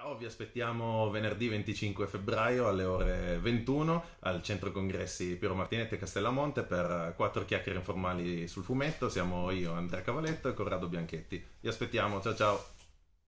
Ciao, vi aspettiamo venerdì 25 febbraio alle ore 21 al Centro Congressi Piero Martinetti e Castellamonte per quattro chiacchiere informali sul fumetto. Siamo io, Andrea Cavaletto e Corrado Bianchetti. Vi aspettiamo, ciao ciao!